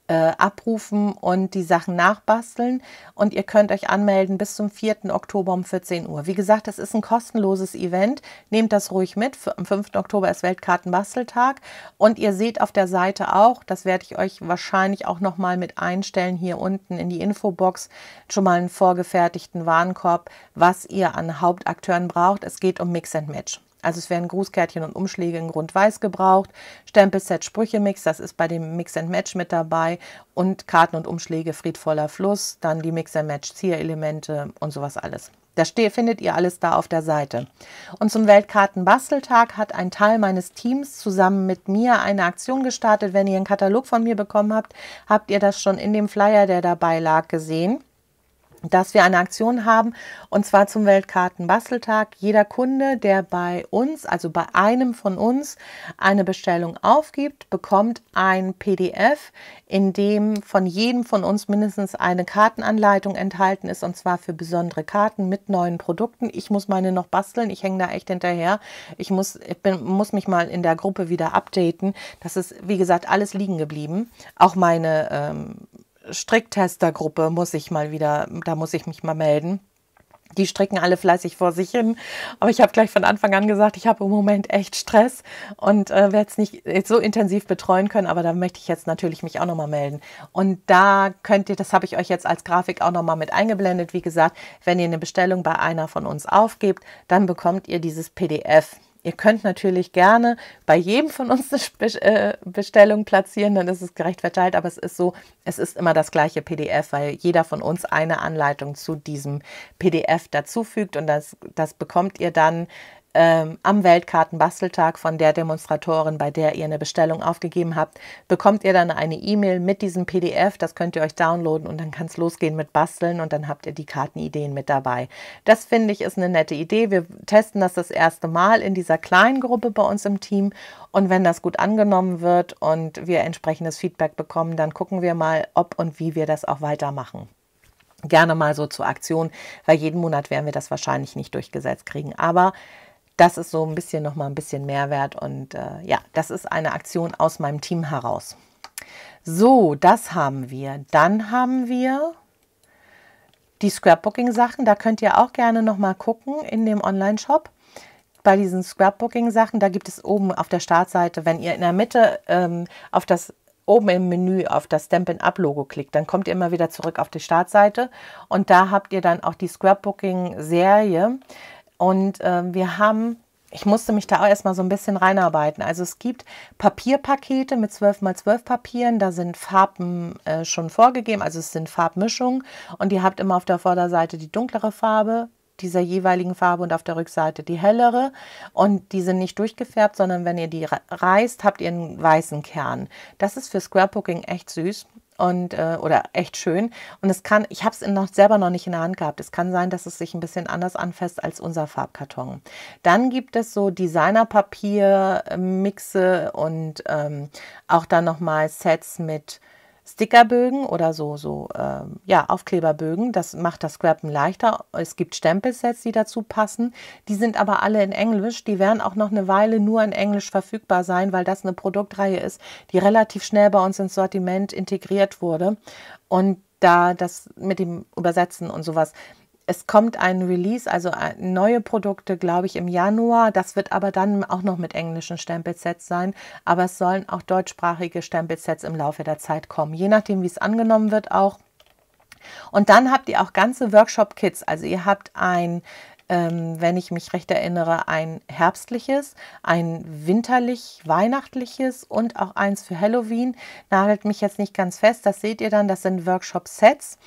äh, abrufen und die Sachen nachbasteln. Und ihr könnt euch anmelden bis zum 4. Oktober um 14 Uhr. Wie gesagt, es ist ein kostenloses Event. Nehmt das ruhig mit. Am 5. Oktober ist Weltkartenbasteltag. Und ihr seht auf der Seite auch, das werde ich euch wahrscheinlich auch nochmal mit einstellen, hier unten in die Infobox, schon mal einen vorgefertigten Warenkorb, was ihr an Hauptakteuren braucht. Es geht um Mix and Match. Also es werden Grußkärtchen und Umschläge in Grundweiß gebraucht, Stempelset, Sprüche-Mix, das ist bei dem Mix and Match mit dabei und Karten und Umschläge Friedvoller Fluss, dann die Mix and Match Zierelemente und sowas alles. Das findet ihr alles da auf der Seite. Und zum Weltkartenbasteltag hat ein Teil meines Teams zusammen mit mir eine Aktion gestartet. Wenn ihr einen Katalog von mir bekommen habt, habt ihr das schon in dem Flyer, der dabei lag, gesehen dass wir eine Aktion haben und zwar zum Weltkartenbasteltag. Jeder Kunde, der bei uns, also bei einem von uns, eine Bestellung aufgibt, bekommt ein PDF, in dem von jedem von uns mindestens eine Kartenanleitung enthalten ist und zwar für besondere Karten mit neuen Produkten. Ich muss meine noch basteln, ich hänge da echt hinterher. Ich muss, ich bin, muss mich mal in der Gruppe wieder updaten. Das ist, wie gesagt, alles liegen geblieben. Auch meine ähm, Stricktestergruppe muss ich mal wieder, da muss ich mich mal melden. Die stricken alle fleißig vor sich hin. Aber ich habe gleich von Anfang an gesagt, ich habe im Moment echt Stress und äh, werde es nicht so intensiv betreuen können. Aber da möchte ich jetzt natürlich mich auch nochmal melden. Und da könnt ihr, das habe ich euch jetzt als Grafik auch nochmal mit eingeblendet. Wie gesagt, wenn ihr eine Bestellung bei einer von uns aufgebt, dann bekommt ihr dieses PDF. Ihr könnt natürlich gerne bei jedem von uns eine äh, Bestellung platzieren, dann ist es gerecht verteilt, aber es ist so, es ist immer das gleiche PDF, weil jeder von uns eine Anleitung zu diesem PDF dazufügt und das, das bekommt ihr dann ähm, am Weltkartenbasteltag von der Demonstratorin, bei der ihr eine Bestellung aufgegeben habt, bekommt ihr dann eine E-Mail mit diesem PDF. Das könnt ihr euch downloaden und dann kann es losgehen mit Basteln und dann habt ihr die Kartenideen mit dabei. Das finde ich ist eine nette Idee. Wir testen das das erste Mal in dieser kleinen Gruppe bei uns im Team und wenn das gut angenommen wird und wir entsprechendes Feedback bekommen, dann gucken wir mal, ob und wie wir das auch weitermachen gerne mal so zur Aktion, weil jeden Monat werden wir das wahrscheinlich nicht durchgesetzt kriegen. Aber das ist so ein bisschen noch mal ein bisschen Mehrwert und äh, ja, das ist eine Aktion aus meinem Team heraus. So, das haben wir. Dann haben wir die Scrapbooking-Sachen. Da könnt ihr auch gerne noch mal gucken in dem Online-Shop. Bei diesen Scrapbooking-Sachen, da gibt es oben auf der Startseite, wenn ihr in der Mitte ähm, auf das oben im Menü auf das Stampin' Up Logo klickt, dann kommt ihr immer wieder zurück auf die Startseite und da habt ihr dann auch die Scrapbooking Serie. Und äh, wir haben, ich musste mich da auch erstmal so ein bisschen reinarbeiten. Also es gibt Papierpakete mit 12 mal 12 Papieren, da sind Farben äh, schon vorgegeben, also es sind Farbmischungen und ihr habt immer auf der Vorderseite die dunklere Farbe, dieser jeweiligen Farbe und auf der Rückseite die hellere. Und die sind nicht durchgefärbt, sondern wenn ihr die reißt, habt ihr einen weißen Kern. Das ist für Squarepooking echt süß und äh, oder echt schön. Und es kann, ich habe es noch selber noch nicht in der Hand gehabt. Es kann sein, dass es sich ein bisschen anders anfasst als unser Farbkarton. Dann gibt es so Designerpapier, äh, Mixe und ähm, auch dann nochmal Sets mit Stickerbögen oder so, so äh, ja, Aufkleberbögen. Das macht das Scrappen leichter. Es gibt Stempelsets, die dazu passen. Die sind aber alle in Englisch. Die werden auch noch eine Weile nur in Englisch verfügbar sein, weil das eine Produktreihe ist, die relativ schnell bei uns ins Sortiment integriert wurde. Und da das mit dem Übersetzen und sowas es kommt ein Release, also äh, neue Produkte, glaube ich, im Januar. Das wird aber dann auch noch mit englischen Stempelsets sein. Aber es sollen auch deutschsprachige Stempelsets im Laufe der Zeit kommen. Je nachdem, wie es angenommen wird, auch. Und dann habt ihr auch ganze Workshop-Kits. Also ihr habt ein ähm, wenn ich mich recht erinnere, ein herbstliches, ein winterlich, weihnachtliches und auch eins für Halloween. Nagelt mich jetzt nicht ganz fest, das seht ihr dann, das sind Workshop-Sets.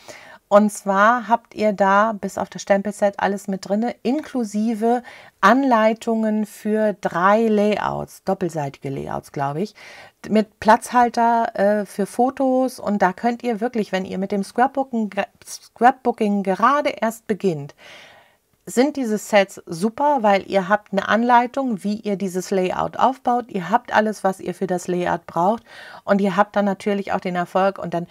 Und zwar habt ihr da bis auf das Stempelset alles mit drin, inklusive Anleitungen für drei Layouts, doppelseitige Layouts, glaube ich, mit Platzhalter äh, für Fotos. Und da könnt ihr wirklich, wenn ihr mit dem Scrapbooking, Scrapbooking gerade erst beginnt, sind diese Sets super, weil ihr habt eine Anleitung, wie ihr dieses Layout aufbaut. Ihr habt alles, was ihr für das Layout braucht und ihr habt dann natürlich auch den Erfolg und dann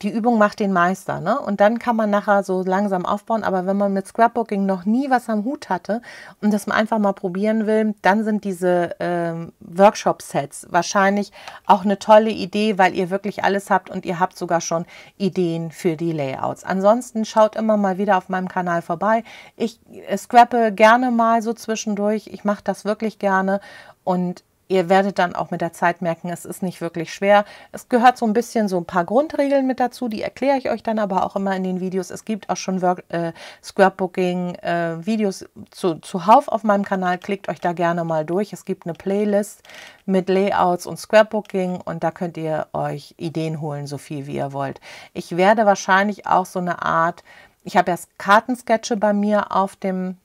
die Übung macht den Meister, ne? Und dann kann man nachher so langsam aufbauen. Aber wenn man mit Scrapbooking noch nie was am Hut hatte und das einfach mal probieren will, dann sind diese äh, Workshop-Sets wahrscheinlich auch eine tolle Idee, weil ihr wirklich alles habt und ihr habt sogar schon Ideen für die Layouts. Ansonsten schaut immer mal wieder auf meinem Kanal vorbei. Ich äh, scrappe gerne mal so zwischendurch. Ich mache das wirklich gerne und Ihr werdet dann auch mit der Zeit merken, es ist nicht wirklich schwer. Es gehört so ein bisschen so ein paar Grundregeln mit dazu, die erkläre ich euch dann aber auch immer in den Videos. Es gibt auch schon Work, äh, Scrapbooking-Videos äh, zu, zuhauf auf meinem Kanal. Klickt euch da gerne mal durch. Es gibt eine Playlist mit Layouts und Scrapbooking und da könnt ihr euch Ideen holen, so viel wie ihr wollt. Ich werde wahrscheinlich auch so eine Art, ich habe ja Kartensketche bei mir auf dem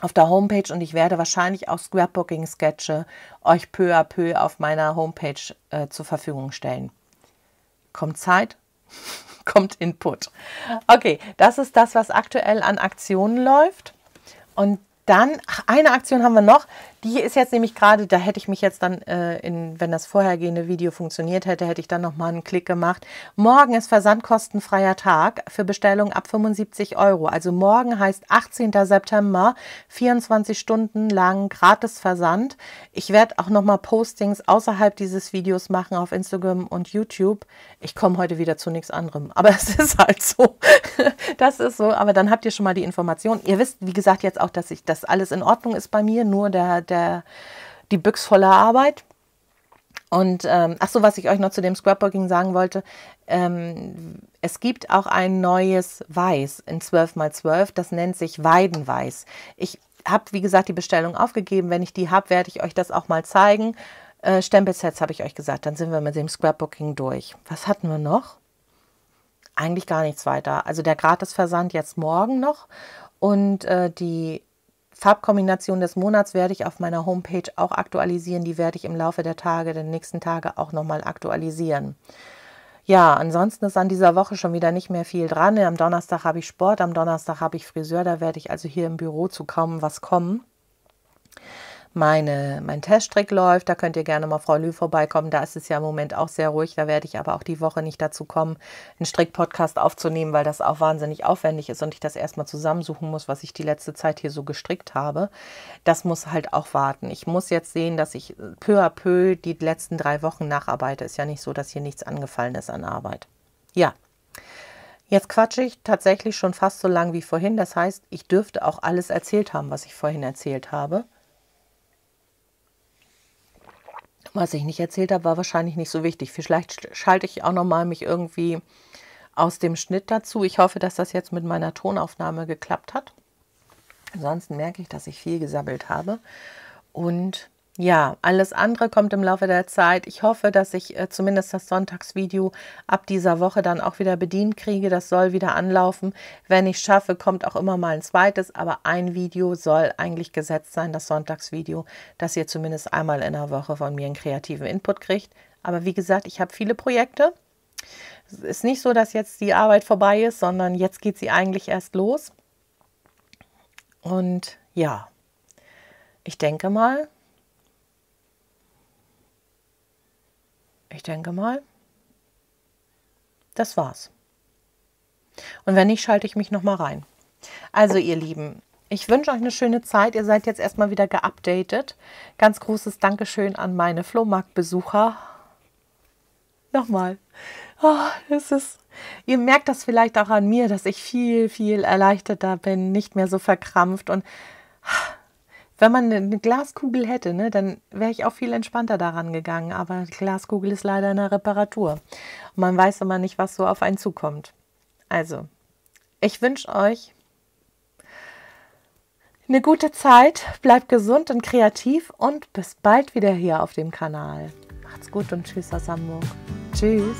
auf der Homepage und ich werde wahrscheinlich auch Scrapbooking-Sketche euch peu à peu auf meiner Homepage äh, zur Verfügung stellen. Kommt Zeit, kommt Input. Okay, das ist das, was aktuell an Aktionen läuft. Und dann, ach, eine Aktion haben wir noch, die ist jetzt nämlich gerade, da hätte ich mich jetzt dann, äh, in, wenn das vorhergehende Video funktioniert hätte, hätte ich dann nochmal einen Klick gemacht. Morgen ist versandkostenfreier Tag für Bestellungen ab 75 Euro. Also morgen heißt 18. September, 24 Stunden lang gratis Versand. Ich werde auch nochmal Postings außerhalb dieses Videos machen auf Instagram und YouTube. Ich komme heute wieder zu nichts anderem, aber es ist halt so. das ist so, aber dann habt ihr schon mal die Information. Ihr wisst, wie gesagt, jetzt auch, dass ich das alles in Ordnung ist bei mir, nur der, der der, die Büchs voller Arbeit. Und ähm, ach so, was ich euch noch zu dem Scrapbooking sagen wollte, ähm, es gibt auch ein neues Weiß in 12x12, das nennt sich Weidenweiß. Ich habe, wie gesagt, die Bestellung aufgegeben. Wenn ich die habe, werde ich euch das auch mal zeigen. Äh, Stempelsets habe ich euch gesagt, dann sind wir mit dem Scrapbooking durch. Was hatten wir noch? Eigentlich gar nichts weiter. Also der Gratisversand jetzt morgen noch und äh, die Farbkombination des Monats werde ich auf meiner Homepage auch aktualisieren. Die werde ich im Laufe der Tage, den nächsten Tage auch nochmal aktualisieren. Ja, ansonsten ist an dieser Woche schon wieder nicht mehr viel dran. Am Donnerstag habe ich Sport, am Donnerstag habe ich Friseur. Da werde ich also hier im Büro zu kaum was kommen meine, mein Teststrick läuft. Da könnt ihr gerne mal Frau Lü vorbeikommen. Da ist es ja im Moment auch sehr ruhig. Da werde ich aber auch die Woche nicht dazu kommen, einen Strickpodcast aufzunehmen, weil das auch wahnsinnig aufwendig ist und ich das erstmal zusammensuchen muss, was ich die letzte Zeit hier so gestrickt habe. Das muss halt auch warten. Ich muss jetzt sehen, dass ich äh, peu à peu die letzten drei Wochen nacharbeite. Ist ja nicht so, dass hier nichts angefallen ist an Arbeit. Ja. Jetzt quatsche ich tatsächlich schon fast so lang wie vorhin. Das heißt, ich dürfte auch alles erzählt haben, was ich vorhin erzählt habe. was ich nicht erzählt habe, war wahrscheinlich nicht so wichtig. Vielleicht schalte ich auch noch mal mich irgendwie aus dem Schnitt dazu. Ich hoffe, dass das jetzt mit meiner Tonaufnahme geklappt hat. Ansonsten merke ich, dass ich viel gesabbelt habe. Und ja, alles andere kommt im Laufe der Zeit. Ich hoffe, dass ich äh, zumindest das Sonntagsvideo ab dieser Woche dann auch wieder bedient kriege. Das soll wieder anlaufen. Wenn ich schaffe, kommt auch immer mal ein zweites, aber ein Video soll eigentlich gesetzt sein, das Sonntagsvideo, dass ihr zumindest einmal in der Woche von mir einen kreativen Input kriegt. Aber wie gesagt, ich habe viele Projekte. Es ist nicht so, dass jetzt die Arbeit vorbei ist, sondern jetzt geht sie eigentlich erst los. Und ja, ich denke mal, Ich denke mal, das war's. Und wenn nicht, schalte ich mich nochmal rein. Also ihr Lieben, ich wünsche euch eine schöne Zeit. Ihr seid jetzt erstmal wieder geupdatet. Ganz großes Dankeschön an meine Flohmarktbesucher. Nochmal. Oh, ah, es ist, ihr merkt das vielleicht auch an mir, dass ich viel, viel erleichterter bin, nicht mehr so verkrampft und wenn man eine ne Glaskugel hätte, ne, dann wäre ich auch viel entspannter daran gegangen. Aber die Glaskugel ist leider in der Reparatur. man weiß immer nicht, was so auf einen zukommt. Also, ich wünsche euch eine gute Zeit, bleibt gesund und kreativ und bis bald wieder hier auf dem Kanal. Macht's gut und tschüss aus Hamburg. Tschüss.